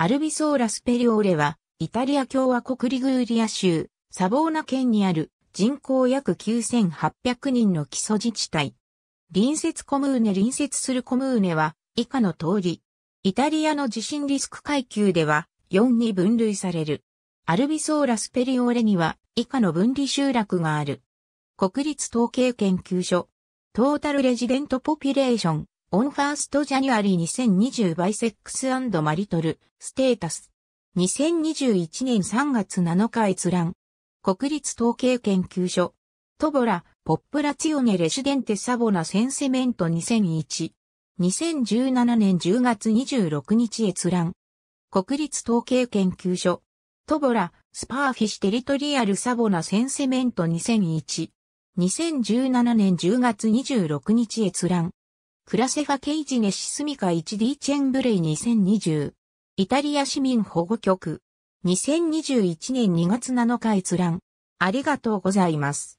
アルビソーラ・スペリオーレは、イタリア共和国リグーリア州、サボーナ県にある人口約9800人の基礎自治体。隣接コムーネ隣接するコムーネは、以下の通り。イタリアの地震リスク階級では、4に分類される。アルビソーラ・スペリオーレには、以下の分離集落がある。国立統計研究所。トータルレジデントポピュレーション、On 1st January 2020 by Sex and Marital Status 2021年3月7日閲覧国立統計研究所トボラ・ポップラツヨネ・レシデンテ・サボナ・センセメント2001 2017年10月26日閲覧国立統計研究所トボラ・スパーフィシ・テリトリアル・サボナ・センセメント2001 2017年10月26日閲覧クラセファ・ケイジネシスミカ 1D チェンブレイ2020。イタリア市民保護局。2021年2月7日閲覧。ありがとうございます。